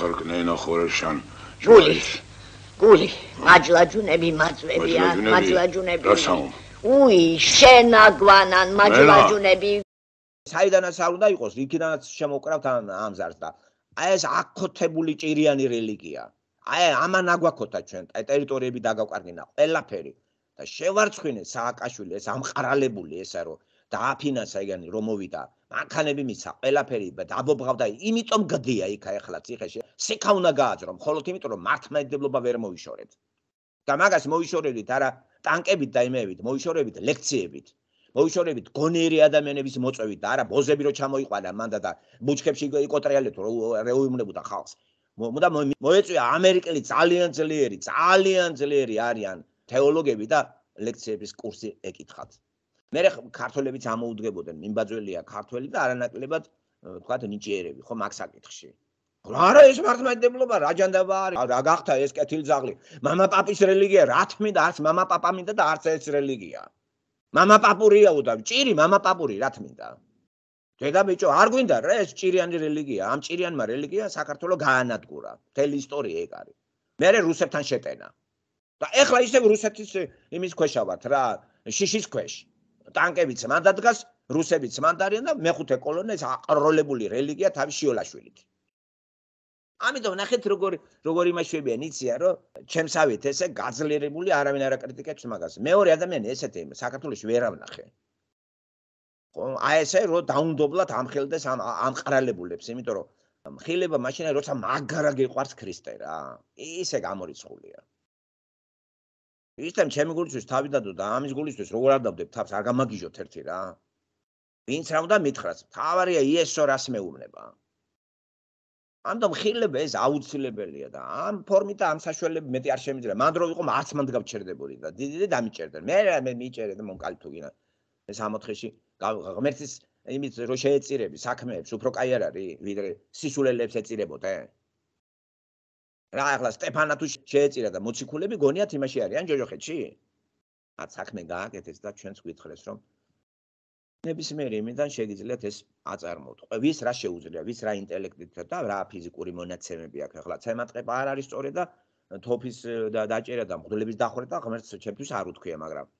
ხარკნენა ხორეშან ჯული გული მაძლაჯუნები მაძვებია მაძლაჯუნები უი შენაგვანან მაძლაჯუნები საიდანაც არ უნდა იყოს იქიდანაც შემოკრავთ ამ ამზარს და აი ეს აკოთებული ჭირიანი რელიგია აი ამან აგვაკოთა ჩვენ აი ტერიტორიები დაგავყარგინა ყველაფერი და შევარცხინე სააკაშვილი ეს ამყარალებული ესა რომ დააფინანსა იგი რომ მოვიდა მანქანები მისცა ყველაფერი და აბობღავდა იმიტომ გდია იქა ეხლა ციხეში სიქა უნდა გააძრო მხოლოდ იმიტომ რომ მართმადებლობა ვერ მოიშორებთ და მაგას მოიშორებით არა ტანკებით და იმეებით მოიშორებით ლექციებით მოიშორებით გონიერი ადამიანების მოწვევით და არა ბოზები რო ჩამოიყვანა მანდა და ბუჩქებში იკოტრიალეთ რო რეუიმნებოდა ხალხს მუდა მოეწვია ამერიკელი ძალიან ძლიერი ძალიან ძლიერი არიან თეოლოგები და ლექციების კურსი ეკითხათ მე რა ქართველებიც ამოუდგებოდნენ იმბაძველია ქართველი და არანაკლებად თქვათ ნიჭიერები ხო მაგ საკითხში არა ეს მართლმადიდებლობა რა ჯანდაბა არის რა გახთა ეს კეთილძაღლი мама პაპის რელიგია რა თმინდა არც мама პაპა მინდა და არც ეს რელიგია мама პაპურიაო და ჭირი мама პაპური რა თმინდა ძედა ბიჭო არ გვინდა რა ეს ჭირიანი რელიგია ამ ჭირიანმა რელიგია საქართველოს გაანადგურა მთელი ისტორია ეგ არის მერე რუსებთან შეტენა და ეხლა ისევ რუსეთის იმის ქვეშა ვართ რა შიშის ქვეშ ტანკებიც მანდა დგას რუსებიც მანდარიან და მეხუთე კოლონა ეს აყროლებული რელიგია თავში ოლაშვილით ამიტომ ნახეთ როგორი როგორი იმაშვებია ნიცია რომ ჩემსავით ესე გაძლიერებული არავინ არ აკრიტიკებს მაგას მეორე ადამიანი ესეთი საქართველოს ვერ ამნახე აი ესე რომ დაუნდობლად ამხელდეს ამ ამყრალებულებს იმიტომ რომ ხილება მაშინა როცა მაგარა გეყვარს ქრისტე რა ისე გამორიცხულია ისთან ჩემი გულისთვის თავი დადო და ამის გულისთვის როგორ არ დავდებ თავს არ გამაგიჟოთ ერთი რა ვინც რა უნდა მითხრას თავარია იესო რას მეუბნება ანდომ ხილებ ეს აუცილებელია და ამ ფორმით ამ საშუალებ მეტი არ შემიძლია. მანდრო ვიყო 100 მანდ გავჩერდებოდი და დიდი და დამიჭერდა. მე მე მიჭერე და მომკალი თუ გინდა. ეს 6-ხეში ღმერთის იმის რო შეეწირები საქმეებს უფრო კაი არ არის ვიდრე სიშულელებს ეწირებოდე. რა ახლა სტეფანა თუ შეეწირა და მოციქულები გონიათ იმაში არიან ჯოჯოხეთში? აც საქმე გააკეთეს და ჩვენს გვითხრეს რომ ნებისმიერი იმიდან შეგიძლიათ ეს აწარმოთქვე ვის რა შეუძლია ვის რა ინტელექტით და რა ფიზიკური მონაცემები აქვს ახლა ცემატყება არ არის სწორი და თოფის დაჭერა და მღვდლების დახრეთა ღმერთს ჩემთვის არ უთქია მაგრამ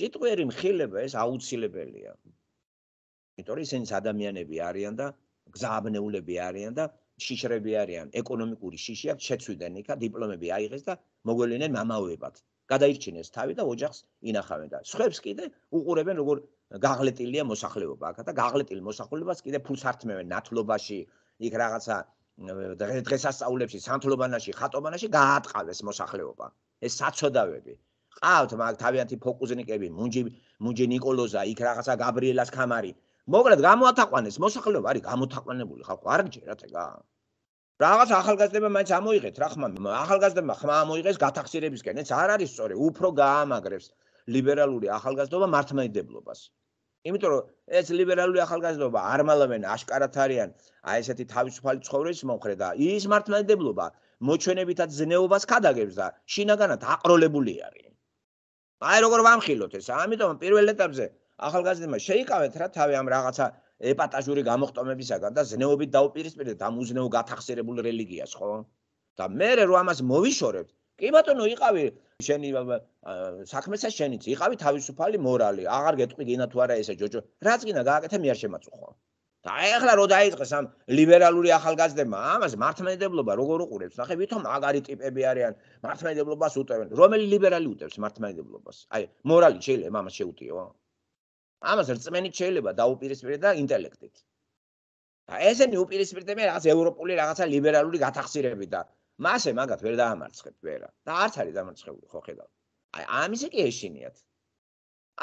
ციტყვერი მხილება ეს აუცილებელია იმიტომ რომ ისინი ადამიანები არიან და გზაბნეულები არიან და შიშრები არიან ეკონომიკური შიში აქვს შეცვიდენ იქა დიპლომები აიღეს და მოგველენენ მამავებად გადაირჩინეს თავი და ოჯახს ინახავენ და სხვებს კიდე უყურებენ როგორი გაღლეტილია მოსახლეობა აქა და გაღლეტილ მოსახლეობას კიდე ფულს ართმევენ ნათლობაში იქ რაღაცა დღესასწაულებში სამთლობანაში ხატობანაში გაატყავეს მოსახლეობა ეს საწოდავები ყავთ მაგ თავიანთი ფოკუზნიკები მუნჯი მუნჯი نيكოლოზა იქ რაღაცა გაბრიელას კამარი მოკლედ გამოათაყვანეს მოსახლეობა არის გამოთაყვანებული ხალხო არ ჯერათ ეგა რაღაც ახალგაზრდება მაინც ამოიღეთ რა ხმა ახალგაზრდება ხმა ამოიღეს გათახცირებისკენ ეს არ არის სწორი უფრო გაამაგრებს ლიბერალური ახალგაზრდობა მართმადიდებლობას იმიტომ რომ ეს ლიბერალური ახალგაზრდობა არ მალავენ აშკარად არიან აი ესეთი თავისუფალი ცხოვრების მომხრე და ის მართლმადიდებლობა მოჩვენებითად ზნეობას ხადაგებს და შინაგანად აყროლებული არის. აი როგორ ვამხილოთ ეს? ამიტომ პირველ ეტაპზე ახალგაზრდებმა შეიკავეთ რა თავი ამ რაღაცა ეპატაჟური გამოყტომებისაგან და ზნეობით დაუპირისპირდეთ ამ უზნეო გათახსერებულ რელიგიას, ხო? და მე რო ამას მოვიშორებ, კი ბატონო იყავი შენი საქმესა შენიც იყავი თავისუფალი მორალი აღარ გეტყვიგინა თუ არა ესე ჯოჯო რაც გინდა გააკეთე მე არ შემაწუხო და ახლა რო დაიწყეს ამ ლიბერალური ახალგაზრდება ამაზე მართლმადიდებლობა როგორ უყურებს ნახე ვითომ აგარი ტიპები არიან მართლმადიდებლობას უტევენ რომელი ლიბერალი უტევს მართლმადიდებლობას აი მორალი შეიძლება ამას შეუტიო ამას რწმენით შეიძლება დაუპირისპირდეს და ინტელექტით და ესენი უპირისპირდება რაღაც ევროპული რაღაცა ლიბერალური გათახსირები და მასე მაგათ ვერ დაამარცხებ ვერა და არც არის დამარცხებული ხო ხედავ აი ამისი კი ეშინიათ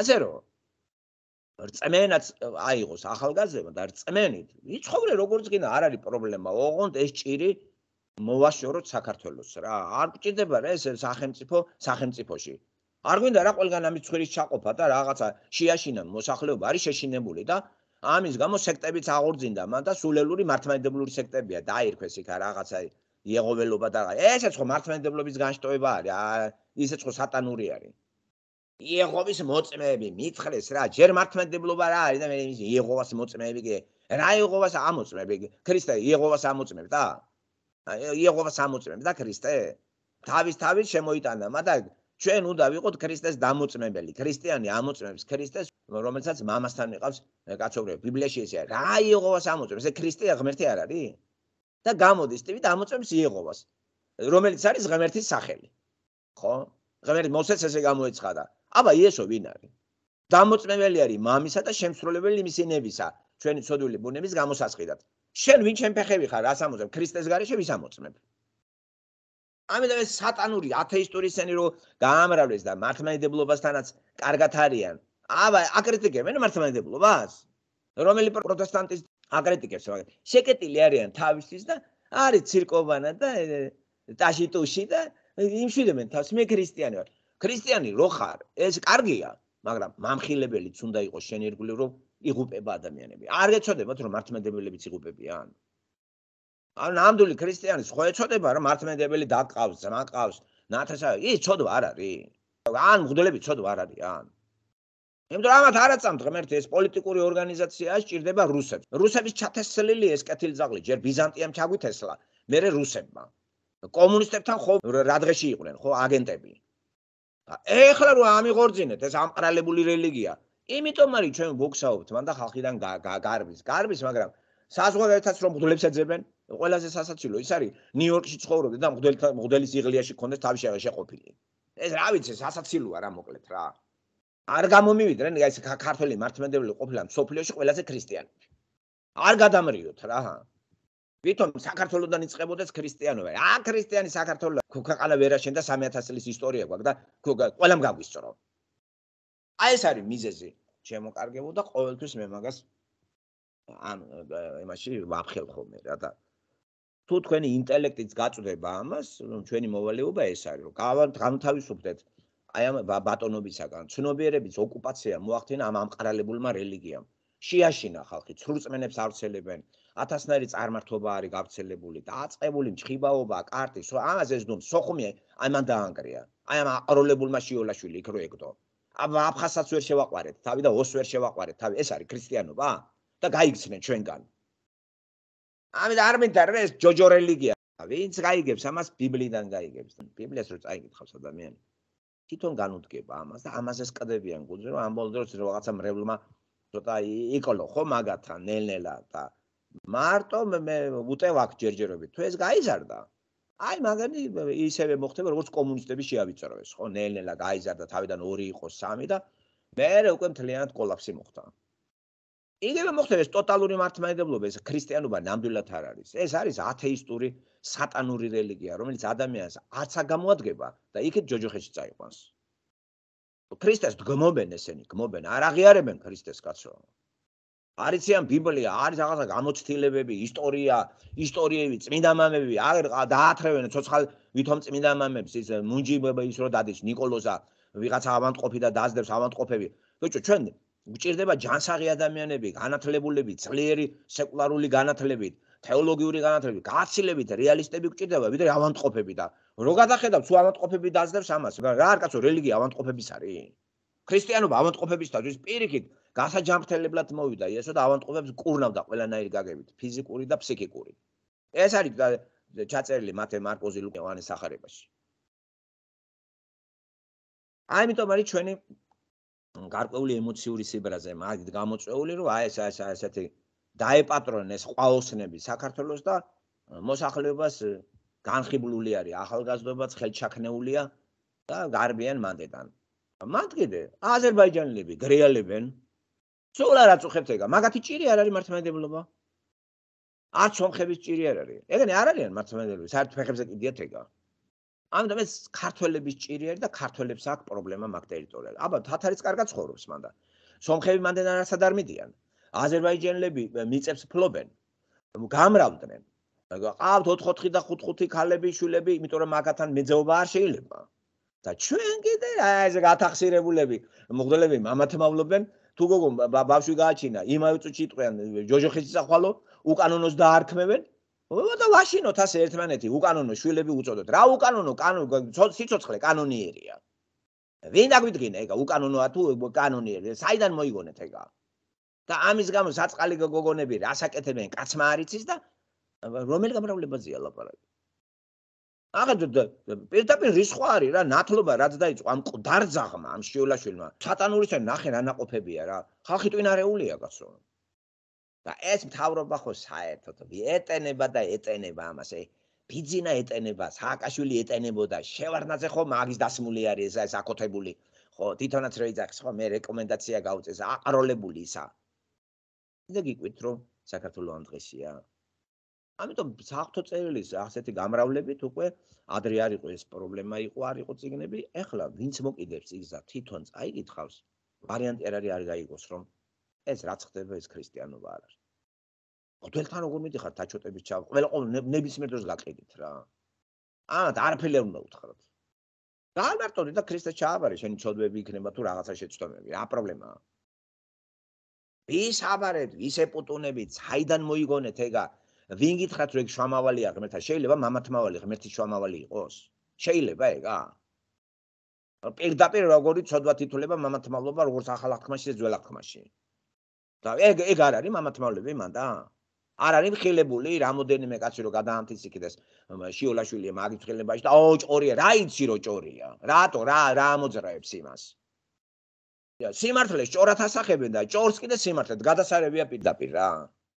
ასე რომ რწმენაც აიღოს ახალგაზრდა და რწმენით იცხოვრე როგორც გინდა არ არის პრობლემა ოღონდ ეს ჭირი მოვაშოროთ საქართველოს რა არ გჭირდება რა ეს სახელმწიფო სახელმწიფოში არ გვინდა რა ყველგან ამის ცხრის ჩაყოფა და რაღაცა შეაშინონ მოსახლეობა არის შეშინებული და ამის გამო სექტებიც აღორძინდა მან და სულელური მართლმადიდებლური სექტებია დაირქვეს იქა რაღაცა იეღოველობა და ესეც ხო მართლმადიდებლობის განშტოება არის ისეც ხო სატანური არის იეღოვის მოწმეები მითხრეს რა ჯერ მართლმადიდებლობა რა არის და მე ის იეღოვას მოწმეები კი რა იეღოვას ამოწმები ქრისტე იეღოვას ამოწმებ და იეღოვას ამოწმებ და ქრისტე თავის თავის შემოიტანა მაგა ჩვენ უნდა ვიყოთ ქრისტეს დამოწმებელი ქრისტიანი ამოწმებს ქრისტეს რომელსაც მამასთან ვიყავს კაცობრიობა ბიბლიაში ესეა რა იეღოვას ამოწმებს ეს ქრისტე ღმერთი არ არის და გამოდის ტივი და ამოწევს იეღოვას რომელიც არის ღმერთის სახელი ხო ღმერთი მოსეს ესე გამოეცხადა აბა იესო ვინ არის დამოწმებელი არის მამისა და შემსრულებელი იმის ინებისა ჩვენი ცოდვილი ბუნების გამოსასყიდად შენ ვინ ჩემ ფეხები ხარ რას ამოწმებ ქრისტეს გარეშე ვის ამოწმებ ამიტომ ეს სატანური ათეისტური სენი რო გაამრავლეს და მართლმადიდებლობასთანაც კარგად არიან აბა აკრიტიკებენ მართლმადიდებლობას რომელი პროტესტანტის აკრიტიკებს მაგრამ შეკეტილი არიან თავისთვის და არის ცირკობანა და ტაშიტუში და იმშვიდებენ თავს მე ქრისტიანი ვარ ქრისტიანი რო ხარ ეს კარგია მაგრამ მამხილებელიც უნდა იყოს შენერგული რომ იღუპება ადამიანები არ გეცოდებათ რომ მართმადებელებიც იღუპებიან ან ნამდვილი ქრისტიანი ხო ეცოდება რომ მართმადებელი დაკავს ძმა ყავს ნათესავი ის ცოდვა არ არის ან მღვდლები ცოდვა არ არის ან იმიტომ რომ ამათ არაცამ ღმერთი ეს პოლიტიკური ორგანიზაცია სჭირდება რუსებს. რუსების ჩათესლილი ეს კეთილზაღლი ჯერ ბიზანტიამ ჩაგვითესლა, მერე რუსებმა. კომუნისტებთან ხო რა დღეში იყვნენ, ხო აგენტები. ეხლა რომ ამიღორძინეთ ეს ამყრალებული რელიგია, იმიტომ არის ჩვენ გვოქსაობთ მანდა ხალხიდან გარბის, გარბის, მაგრამ საზღვარგარეთაც რომ მგდლებს ეძებენ, ყველაზე სასაცილო ის არის ნიუ-იორკში ცხოვრობდეთ და მგდელთა მგდელის იღლიაში კონდეს თავი შეყოფილი. ეს რა ვიცი, სასაცილოა რა მოკლედ რა. არ გამომივიდნენ აი ეს ქართველი მართმადებელი ყოფილა სოფლიოში ყველაზე ქრისტიანები. არ გადამრიოთ რა. ვითომ საქართველოსდან იწყებოდეს ქრისტიანობა. ა ქრისტიანი საქართველოს ქუკაყალა ვერ აღშენდა 3000 წლის ისტორია გვაქვს და ყველამ გაგვისწრო. აი ეს არის მიზეზი, ჩემო კარგებო და ყოველთვის მე მაგას ან იმაში ვაფხელ ხოლმე რა და თუ თქვენი ინტელექტიც გაწდება ამას, ჩვენი მოვალეობა ეს არის რომ გავანთავისუფლდეთ აი ამ ბატონობისაგან ცნობიერების ოკუპაცია მოახდინა ამ ამყარალებულმა რელიგიამ. შეაშინა ხალხი, ცრუწმენებს არცელებენ, ათასნაირი წარმართობა არის გავრცელებული და აწყებული მჭიბაობა, კარტი, ამაზეც დუმ სოხუმი აი მან დაანგრია. აი ამ აყროლებულმა შიოლაშვილი იქ რო ეგდო. აბა აფხასაც ვერ შევაყარეთ, თავი და ოს ვერ შევაყარეთ, თავი ეს არის ქრისტიანობა და გაიგცნენ ჩვენგან. ამიტომ არ მინდა ეს ჯოჯო რელიგია, ვინც გაიგებს ამას ბიბლიდან გაიგებს, ბიბლიას რო წაიკითხავს ადამიანი. თვითონ განუდგება ამას და ამაზეს კდებიან გუძრი რომ ამ ბოლო დროს რაღაცა მრევლმა ცოტა იკოლო ხო მაგათთან ნელ-ნელა და მარტო მე უტევ აქ ჯერჯერობით თუ ეს გაიზარდა აი მაგანი ისევე მოხდება როგორც კომუნისტები შეავიწროვეს ხო ნელ-ნელა გაიზარდა თავიდან 2 იყო 3 და მე უკვე მთლიანად კოლაფსი მოხდა იგივე მოხდება ეს ტოტალური მართლმადიდებლობა ეს ქრისტიანობა ნამდვილად არ არის ეს არის ათეისტური სატანური რელიგია რომელიც ადამიანს არც აგამოადგება და იქეთ ჯოჯოხეში წაიყვანს ქრისტეს გმობენ ესენი გმობენ არ აღიარებენ ქრისტეს კაცო არიციან ბიბლია არის რაღაცა გამოცდილებები ისტორია ისტორიები წმინდა მამები აღერ დაათრევენ ცოცხალ ვითომ წმინდა მამებს ის მუნჯიბება ის რო დადის نيكოლოზა ვიღაცა ავანტყოფი და დაძდებს ავანტყოფები ბიჭო ჩვენ გვჭირდება ჯანსაღი ადამიანები, განათლებულები, ძლიერი სეკულარული განათლებით, თეოლოგიური განათლებით, გაცილებით რეალისტები გვჭირდება, ვიდრე ავანტყოფები და რო გადახედავ, თუ ავანტყოფები დაძლევს ამას, რა არ კაცო, რელიგია ავანტყოფების არის? ქრისტიანობა ავანტყოფების თავის პირიქით გასაჯანმრთელებლად მოვიდა იესო და ავანტყოფებს კურნავდა ყველანაირი გაგებით, ფიზიკური და ფსიქიკური. ეს არის ჩაწერილი მათე მარკოზი ლუკა ვანის ახარებაში. აი, მეტომარი ჩვენი გარკვეული ემოციური სიბრაზე მაგით გამოწეული, რომ აი ეს ეს ასეთი დაეპატრონეს ყაოსნები საქართველოს და მოსახლეობას განხიბლული არის ახალგაზრდობაც ხელჩაქნეულია და გარბიან მანდეტან. მათ კიდე აზერბაიჯანელები გრეალებენ. სულ არ აწუხებთ ეგა, მაგათი ჭირი არ არის მართლმადიდებლობა. არ სომხების ჭირი არ არის. ეგენი არ არიან მართლმადიდებლები, საერთოდ ფეხებზე კიდიათ ეგა. ამიტომ ეს ქართველების ჭირი არის და ქართველებს აქვს პრობლემა მაგ ტერიტორიაზე. აბა თათარის კარგად ცხოვრობს მანდა. სომხები მანდა რა სადარმიდიან. აზერბაიჯანელები მიწებს ფლობენ. გამრავდნენ. ყავთ 4-4 და 5-5 ქალები, შვილები, იმიტომ რომ მაგათთან მეძეობა არ შეიძლება. და ჩვენ კიდე აი ეს გათახსირებულები, მოგდელები მამათმავლობენ. თუ გოგო ბავშვი გააჩინა, იმავე წუთში იტყვიან ჯოჯოხეთში წახვალო, უკანონოს დაარქმევენ. და ვაშინოთ ასე ერთმანეთი უკანონო შვილები უწოდოთ. რა უკანონო კანონი სიცოცხლე კანონიერია. ვინ დაგვიდგინე ეგა უკანონოა თუ კანონიერია? საიდან მოიგონეთ ეგა? და ამის გამო საწყალი გოგონები რასაკეთებენ კაცმა არიცის და რომელი გამრავლებაზეა ლაპარაკი? აღარ პირდაპირ რისხვა არის რა ნათლობა რაც დაიწყო ამ ყდარძაღმა ამ შიოლაშვილმა. სატანურიც ნახე რა ნაყოფებია რა. ხალხი ტვინარეულია კაცო. და ეს მთავრობა ხო საერთოდ ეტენება და ეტენება ამას ე ბიძინა ეტენება სააკაშვილი ეტენებოდა შევარნაძე ხო მაგის დასმული არის ეს აკოთებული ხო თვითონაც რო იძახს ხო მე რეკომენდაცია გაუწეს აყროლებული ისა და გიკვით რომ საქართველოს ამ დღესია ამიტომ საერთო წერილის ასეთი გამრავლებით უკვე ადრე არ იყო ეს პრობლემა იყო არ იყო ციგნები ეხლა ვინც მოკიდებს იქ და თვითონ წაიკითხავს ვარიანტი არ არის არ გაიგოს რომ ეს რაც ხდება ეს ქრისტიანობა არ არის ყველთან როგორ მიდიხართ დაჩოტების ჩავ ყველა ყოველ ნებისმიერ დროს გაყიდით რა ანუ არაფერი არ უნდა უთხრათ გაანარტონი და ქრისტე ჩააბარე შენი ჩოდვები იქნება თუ რაღაცა შეცდომები რა პრობლემაა ის აბარეთ ის ეპუტუნებით საიდან მოიგონეთ ეგა ვინ გითხრათ რომ ეგ შვამავალია ღმერთა შეიძლება მამათმავალი ღმერთი შვამავალი იყოს შეიძლება ეგა პირდაპირ როგორი ცოდვა თითולה მამათმალობა როგორც ახალ აღთქმაში ძველ აღთქმაში და ეგ ეგ არ არის მამათმავლები მანდა არ არის ხილებული რამოდენიმე კაცი რომ გადაამთის იქიდეს შიოლაშვილია მაგის ხილებაში და ო ჭორია რა იცი რო ჭორია რატო რა რა მოძრაებს იმას სიმართლე სწორად ასახებენ და ჭორს კიდე სიმართლე გადასარებია პირდაპირ რა